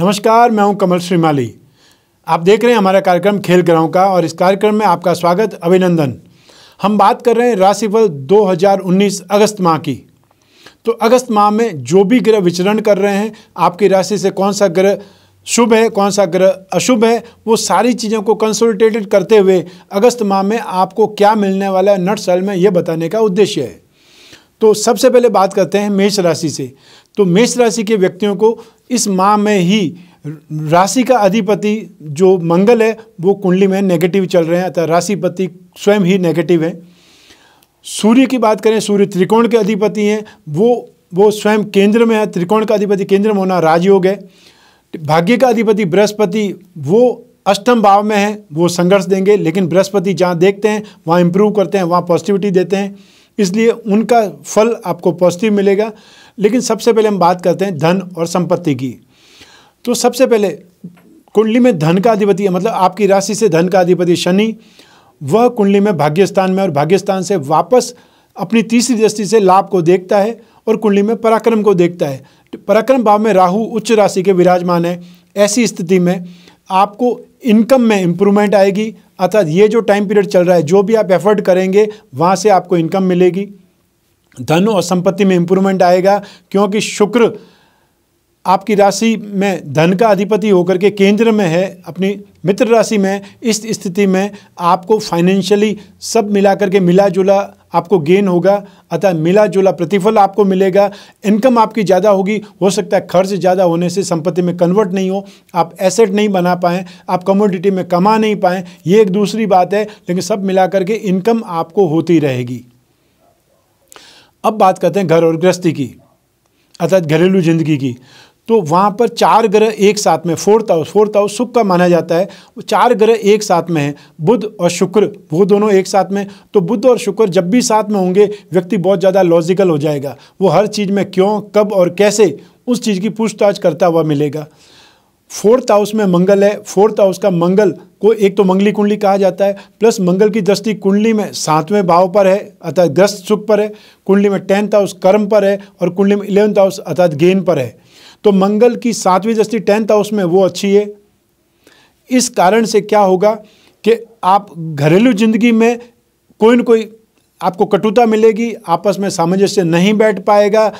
नमस्कार मैं हूं कमल श्रीमाली आप देख रहे हैं हमारा कार्यक्रम खेल ग्राउंड का और इस कार्यक्रम में आपका स्वागत अभिनंदन हम बात कर रहे हैं राशिफल 2019 अगस्त माह की तो अगस्त माह में जो भी ग्रह विचरण कर रहे हैं आपकी राशि से कौन सा ग्रह शुभ है कौन सा ग्रह अशुभ है वो सारी चीज़ों को कंसोल्टेटेड करते हुए अगस्त माह में आपको क्या मिलने वाला है साल में ये बताने का उद्देश्य है तो सबसे पहले बात करते हैं मेष राशि से तो मेष राशि के व्यक्तियों को इस माह में ही राशि का अधिपति जो मंगल है वो कुंडली में नेगेटिव चल रहे हैं अतः राशिपति स्वयं ही नेगेटिव है सूर्य की बात करें सूर्य त्रिकोण के अधिपति हैं वो वो स्वयं केंद्र में है त्रिकोण का अधिपति केंद्र में होना राजयोग है भाग्य का अधिपति बृहस्पति वो अष्टम भाव में है वो संघर्ष देंगे लेकिन बृहस्पति जहाँ देखते हैं वहाँ इम्प्रूव करते हैं वहाँ पॉजिटिविटी देते हैं इसलिए उनका फल आपको पॉजिटिव मिलेगा लेकिन सबसे पहले हम बात करते हैं धन और संपत्ति की तो सबसे पहले कुंडली में धन का अधिपति है मतलब आपकी राशि से धन का अधिपति शनि वह कुंडली में भाग्यस्थान में और भाग्यस्थान से वापस अपनी तीसरी दृष्टि से लाभ को देखता है और कुंडली में पराक्रम को देखता है पराक्रम भाव में राहु उच्च राशि के विराजमान है ऐसी स्थिति में आपको इनकम में इम्प्रूवमेंट आएगी अर्थात ये जो टाइम पीरियड चल रहा है जो भी आप एफर्ट करेंगे वहाँ से आपको इनकम मिलेगी धन और संपत्ति में इम्प्रूवमेंट आएगा क्योंकि शुक्र आपकी राशि में धन का अधिपति होकर के केंद्र में है अपनी मित्र राशि में इस स्थिति में आपको फाइनेंशियली सब मिला करके मिला जुला आपको गेन होगा अतः मिला जुला प्रतिफल आपको मिलेगा इनकम आपकी ज़्यादा होगी हो सकता है खर्च ज़्यादा होने से संपत्ति में कन्वर्ट नहीं हो आप एसेट नहीं बना पाएँ आप कमोडिटी में कमा नहीं पाएँ ये एक दूसरी बात है लेकिन सब मिला करके इनकम आपको होती रहेगी अब बात करते हैं घर और गृहस्थी की अर्थात घरेलू जिंदगी की तो वहाँ पर चार ग्रह एक साथ में फोर्थ हाउस फोर्थ हाउस सुख का माना जाता है वो चार ग्रह एक साथ में हैं बुध और शुक्र वो दोनों एक साथ में तो बुध और शुक्र जब भी साथ में होंगे व्यक्ति बहुत ज़्यादा लॉजिकल हो जाएगा वो हर चीज़ में क्यों कब और कैसे उस चीज़ की पूछताछ करता हुआ मिलेगा फोर्थ हाउस में मंगल है फोर्थ हाउस का मंगल को एक तो मंगली कुंडली कहा जाता है प्लस मंगल की दृष्टि कुंडली में सातवें भाव पर है अर्थात ग्रस्त सुख पर है कुंडली में टेंथ हाउस कर्म पर है और कुंडली में इलेवंथ हाउस अर्थात गेन पर है तो मंगल की सातवीं दृष्टि टेंथ हाउस में वो अच्छी है इस कारण से क्या होगा कि आप घरेलू जिंदगी में कोई ना कोई आपको कटुता मिलेगी आपस में सामंजस्य नहीं बैठ पाएगा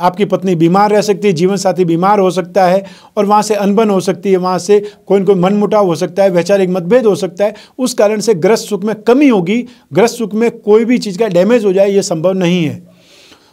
आपकी पत्नी बीमार रह सकती है जीवन साथी बीमार हो सकता है और वहाँ से अनबन हो सकती है वहाँ से कोई न कोई मनमुटाव हो सकता है वैचारिक मतभेद हो सकता है उस कारण से ग्रस्त सुख में कमी होगी ग्रस्त सुख में कोई भी चीज़ का डैमेज हो जाए ये संभव नहीं है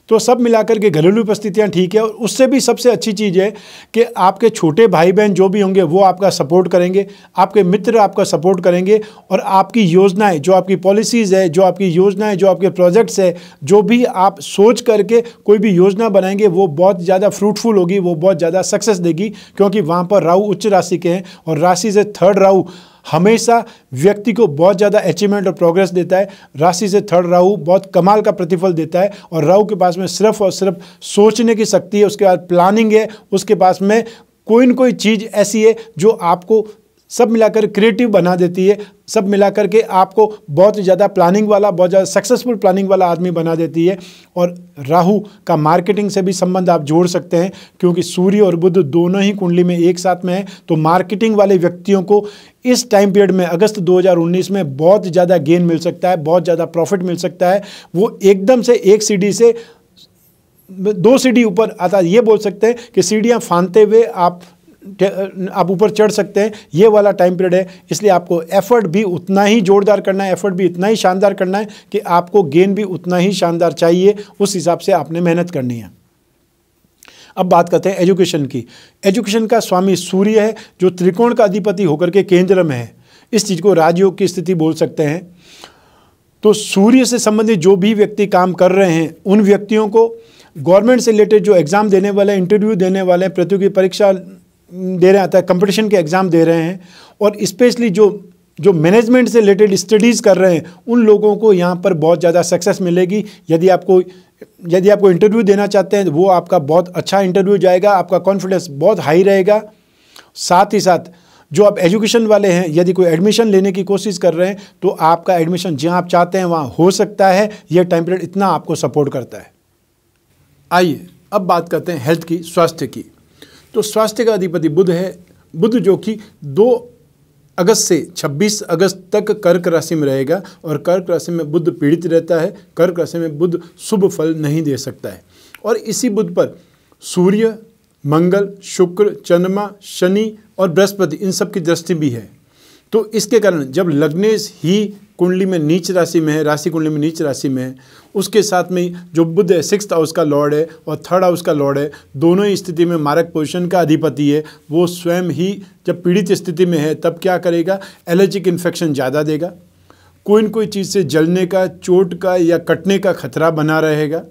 तो सब मिलाकर के घरेलू उपस्थितियाँ ठीक है और उससे भी सबसे अच्छी चीज़ है कि आपके छोटे भाई बहन जो भी होंगे वो आपका सपोर्ट करेंगे आपके मित्र आपका सपोर्ट करेंगे और आपकी योजनाएं जो आपकी पॉलिसीज़ है जो आपकी योजनाएं जो आपके प्रोजेक्ट्स है जो भी आप सोच करके कोई भी योजना बनाएंगे वो बहुत ज़्यादा फ्रूटफुल होगी वो बहुत ज़्यादा सक्सेस देगी क्योंकि वहाँ पर राहु उच्च राशि के हैं और राशि से थर्ड राहु हमेशा व्यक्ति को बहुत ज़्यादा अचीवमेंट और प्रोग्रेस देता है राशि से थर्ड राहु बहुत कमाल का प्रतिफल देता है और राहु के पास में सिर्फ और सिर्फ सोचने की शक्ति है उसके बाद प्लानिंग है उसके पास में कोई न कोई चीज़ ऐसी है जो आपको सब मिलाकर क्रिएटिव बना देती है सब मिलाकर के आपको बहुत ज़्यादा प्लानिंग वाला बहुत ज़्यादा सक्सेसफुल प्लानिंग वाला आदमी बना देती है और राहु का मार्केटिंग से भी संबंध आप जोड़ सकते हैं क्योंकि सूर्य और बुद्ध दोनों ही कुंडली में एक साथ में है तो मार्केटिंग वाले व्यक्तियों को इस टाइम पीरियड में अगस्त 2019 में बहुत ज़्यादा गेन मिल सकता है बहुत ज़्यादा प्रॉफिट मिल सकता है वो एकदम से एक सीढ़ी से दो सीढ़ी ऊपर आता ये बोल सकते हैं कि सीढ़ियाँ फानते हुए आप आप ऊपर चढ़ सकते हैं ये वाला टाइम पीरियड है इसलिए आपको एफर्ट भी उतना ही जोरदार करना है एफर्ट भी इतना ही शानदार करना है कि आपको गेन भी उतना ही शानदार चाहिए उस हिसाब से आपने मेहनत करनी है अब बात करते हैं एजुकेशन की एजुकेशन का स्वामी सूर्य है जो त्रिकोण का अधिपति होकर के केंद्र में है इस चीज़ को राजयोग की स्थिति बोल सकते हैं तो सूर्य से संबंधित जो भी व्यक्ति काम कर रहे हैं उन व्यक्तियों को गवर्नमेंट से रिलेटेड जो एग्ज़ाम देने वाले इंटरव्यू देने वाले प्रतियोगी परीक्षा दे रहे आता है कंपटीशन के एग्ज़ाम दे रहे हैं और स्पेशली जो जो मैनेजमेंट से रिलेटेड स्टडीज़ कर रहे हैं उन लोगों को यहाँ पर बहुत ज़्यादा सक्सेस मिलेगी यदि आपको यदि आपको इंटरव्यू देना चाहते हैं तो वो आपका बहुत अच्छा इंटरव्यू जाएगा आपका कॉन्फिडेंस बहुत हाई रहेगा साथ ही साथ जो आप एजुकेशन वाले हैं यदि कोई एडमिशन लेने की कोशिश कर रहे हैं तो आपका एडमिशन जहाँ आप चाहते हैं वहाँ हो सकता है यह टाइम पीरियड इतना आपको सपोर्ट करता है आइए अब बात करते हैं हेल्थ की स्वास्थ्य की तो स्वास्थ्य का अधिपति बुध है बुध जो कि दो अगस्त से 26 अगस्त तक कर्क राशि में रहेगा और कर्क राशि में बुध पीड़ित रहता है कर्क राशि में बुध शुभ फल नहीं दे सकता है और इसी बुध पर सूर्य मंगल शुक्र चंद्रमा शनि और बृहस्पति इन सब की दृष्टि भी है तो इसके कारण जब लग्नेश ही कुंडली में नीच राशि में है राशि कुंडली में नीच राशि में है उसके साथ में जो बुद्ध है सिक्स हाउस का लॉर्ड है और थर्ड हाउस का लॉर्ड है दोनों ही स्थिति में मारक पोजिशन का अधिपति है वो स्वयं ही जब पीड़ित स्थिति में है तब क्या करेगा एलर्जिक इन्फेक्शन ज़्यादा देगा कोई न कोई चीज़ से जलने का चोट का या कटने का खतरा बना रहेगा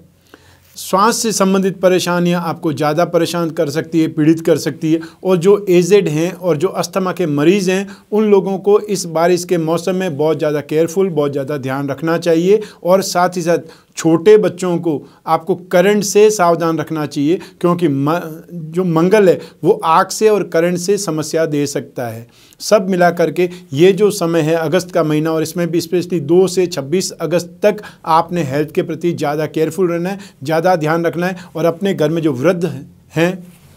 श्वास से संबंधित परेशानियां आपको ज़्यादा परेशान कर सकती है पीड़ित कर सकती है और जो एजेड हैं और जो अस्थमा के मरीज़ हैं उन लोगों को इस बारिश के मौसम में बहुत ज़्यादा केयरफुल बहुत ज़्यादा ध्यान रखना चाहिए और साथ ही साथ छोटे बच्चों को आपको करंट से सावधान रखना चाहिए क्योंकि म, जो मंगल है वो आग से और करंट से समस्या दे सकता है सब मिला करके ये जो समय है अगस्त का महीना और इसमें भी स्पेशली दो से छब्बीस अगस्त तक आपने हेल्थ के प्रति ज़्यादा केयरफुल रहना है ज़्यादा ध्यान रखना है और अपने घर में जो वृद्ध हैं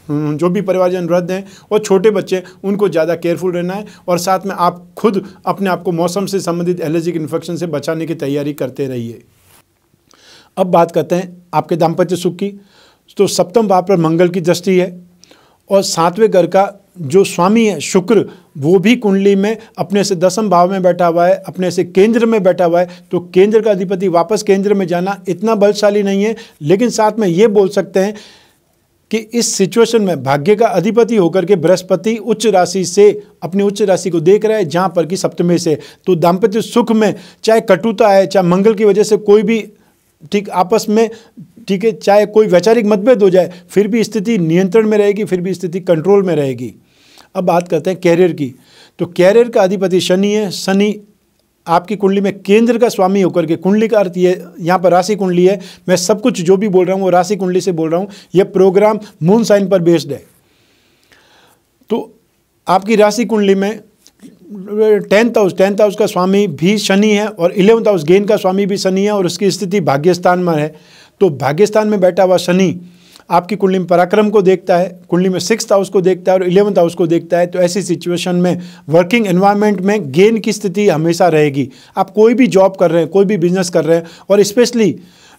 हम्म, जो भी परिवारजन वृद्ध हैं और छोटे बच्चे उनको ज़्यादा केयरफुल रहना है और साथ में आप खुद अपने आप को मौसम से संबंधित एलर्जिक इन्फेक्शन से बचाने की तैयारी करते रहिए अब बात करते हैं आपके दाम्पत्य सुख की तो सप्तम भाव पर मंगल की दृष्टि है और सातवें घर का जो स्वामी है शुक्र वो भी कुंडली में अपने से दसम भाव में बैठा हुआ है अपने से केंद्र में बैठा हुआ है तो केंद्र का अधिपति वापस केंद्र में जाना इतना बलशाली नहीं है लेकिन साथ में ये बोल सकते हैं कि इस सिचुएशन में भाग्य का अधिपति होकर के बृहस्पति उच्च राशि से अपनी उच्च राशि को देख रहा है जहाँ पर कि सप्तमी से तो दाम्पत्य सुख में चाहे कटुता है चाहे मंगल की वजह से कोई भी ठीक आपस में ठीक है चाहे कोई वैचारिक मतभेद हो जाए फिर भी स्थिति नियंत्रण में रहेगी फिर भी स्थिति कंट्रोल में रहेगी अब बात करते हैं कैरियर की तो कैरियर का अधिपति शनि है शनि आपकी कुंडली में केंद्र का स्वामी होकर के कुंडली का अर्थ ये यहाँ पर राशि कुंडली है मैं सब कुछ जो भी बोल रहा हूँ वो राशि कुंडली से बोल रहा हूँ यह प्रोग्राम मून साइन पर बेस्ड है तो आपकी राशि कुंडली में टेंथ हाउस टेंथ हाउस का स्वामी भी शनि है और इलेवंथ हाउस गेन का स्वामी भी शनि है और उसकी स्थिति भाग्यस्थान में है तो भाग्यस्थान में बैठा हुआ शनि आपकी कुंडली में पराक्रम को देखता है कुंडली में सिक्स हाउस को देखता है और इलेवंथ हाउस को देखता है तो ऐसी सिचुएशन में वर्किंग एनवायरनमेंट में गेन की स्थिति हमेशा रहेगी आप कोई भी जॉब कर रहे हैं कोई भी बिजनेस कर रहे हैं और स्पेशली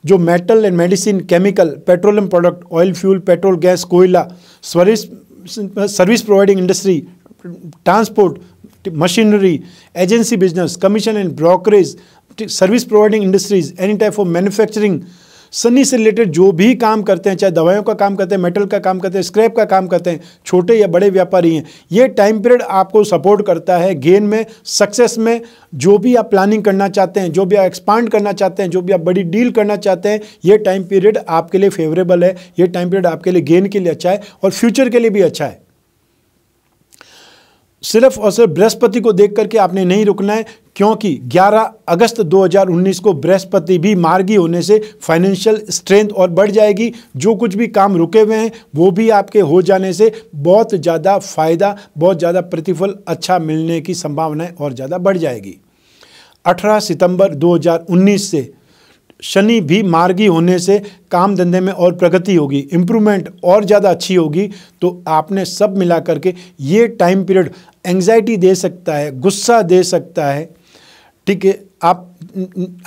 जो metal and medicine chemical petroleum product oil fuel petrol gas कोयला service service providing industry transport machinery agency business commission and brokerage service providing industries any type of manufacturing सनी से रिलेटेड जो भी काम करते हैं चाहे दवाइयों का काम करते हैं मेटल का काम करते हैं स्क्रैप का काम करते हैं छोटे या बड़े व्यापारी हैं ये टाइम पीरियड आपको सपोर्ट करता है गेन में सक्सेस में जो भी आप प्लानिंग करना चाहते हैं जो भी आप एक्सपांड करना चाहते हैं जो भी आप बड़ी डील करना चाहते हैं ये टाइम पीरियड आपके लिए फेवरेबल है ये टाइम पीरियड आपके लिए गेन के लिए अच्छा है और फ्यूचर के लिए भी अच्छा है सिर्फ और सिर्फ बृहस्पति को देख करके आपने नहीं रुकना है क्योंकि 11 अगस्त 2019 को बृहस्पति भी मार्गी होने से फाइनेंशियल स्ट्रेंथ और बढ़ जाएगी जो कुछ भी काम रुके हुए हैं वो भी आपके हो जाने से बहुत ज़्यादा फायदा बहुत ज़्यादा प्रतिफल अच्छा मिलने की संभावनाएं और ज़्यादा बढ़ जाएगी 18 सितंबर 2019 से शनि भी मार्गी होने से काम धंधे में और प्रगति होगी इम्प्रूवमेंट और ज़्यादा अच्छी होगी तो आपने सब मिला करके ये टाइम पीरियड एंग्जाइटी दे सकता है गुस्सा दे सकता है ठीक है आप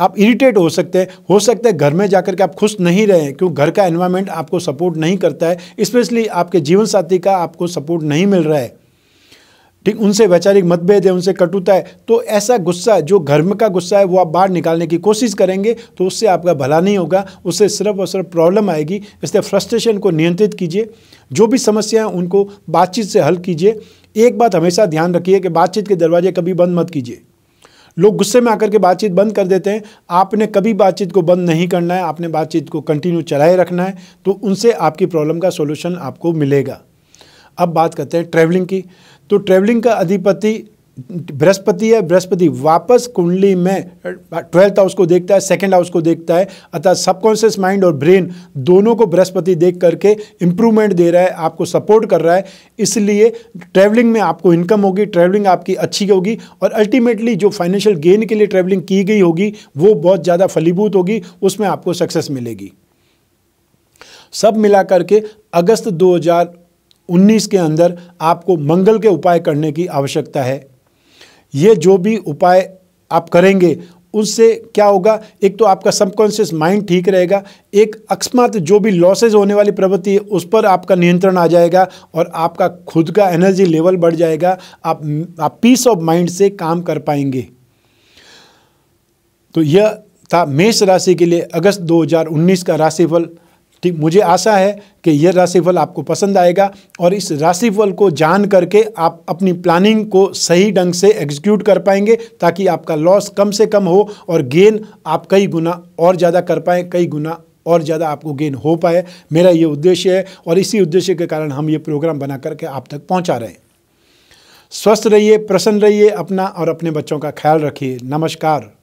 आप इरिटेट हो सकते हैं हो सकता है घर में जाकर के आप खुश नहीं रहें क्यों घर का एनवायरनमेंट आपको सपोर्ट नहीं करता है स्पेशली आपके जीवन साथी का आपको सपोर्ट नहीं मिल रहा है ठीक उनसे वैचारिक मतभेद है उनसे कटुता है तो ऐसा गुस्सा जो घर में का गुस्सा है वो आप बाहर निकालने की कोशिश करेंगे तो उससे आपका भला नहीं होगा उससे सिर्फ और सिर्फ प्रॉब्लम आएगी इसलिए फ्रस्ट्रेशन को नियंत्रित कीजिए जो भी समस्या है उनको बातचीत से हल कीजिए एक बात हमेशा ध्यान रखिए कि बातचीत के दरवाजे कभी बंद मत कीजिए लोग गुस्से में आकर के बातचीत बंद कर देते हैं आपने कभी बातचीत को बंद नहीं करना है आपने बातचीत को कंटिन्यू चलाए रखना है तो उनसे आपकी प्रॉब्लम का सोल्यूशन आपको मिलेगा अब बात करते हैं ट्रैवलिंग की तो ट्रेवलिंग का अधिपति बृहस्पति है बृहस्पति वापस कुंडली में ट्वेल्थ हाउस को देखता है सेकंड हाउस को देखता है अतः सबकॉन्शियस माइंड और ब्रेन दोनों को बृहस्पति देख करके इम्प्रूवमेंट दे रहा है आपको सपोर्ट कर रहा है इसलिए ट्रैवलिंग में आपको इनकम होगी ट्रैवलिंग आपकी अच्छी होगी और अल्टीमेटली जो फाइनेंशियल गेन के लिए ट्रैवलिंग की गई होगी वो बहुत ज़्यादा फलीभूत होगी उसमें आपको सक्सेस मिलेगी सब मिला करके अगस्त दो उन्नीस के अंदर आपको मंगल के उपाय करने की आवश्यकता है ये जो भी उपाय आप करेंगे उससे क्या होगा एक तो आपका सबकॉन्शियस माइंड ठीक रहेगा एक अकस्मात जो भी लॉसेज होने वाली प्रवृत्ति है उस पर आपका नियंत्रण आ जाएगा और आपका खुद का एनर्जी लेवल बढ़ जाएगा आप आप पीस ऑफ माइंड से काम कर पाएंगे तो यह था मेष राशि के लिए अगस्त 2019 का राशिफल ठीक मुझे आशा है कि यह राशिफल आपको पसंद आएगा और इस राशिफल को जान करके आप अपनी प्लानिंग को सही ढंग से एग्जीक्यूट कर पाएंगे ताकि आपका लॉस कम से कम हो और गेन आप कई गुना और ज़्यादा कर पाएँ कई गुना और ज़्यादा आपको गेन हो पाए मेरा ये उद्देश्य है और इसी उद्देश्य के कारण हम ये प्रोग्राम बना करके आप तक पहुँचा रहे हैं स्वस्थ रहिए प्रसन्न रहिए अपना और अपने बच्चों का ख्याल रखिए नमस्कार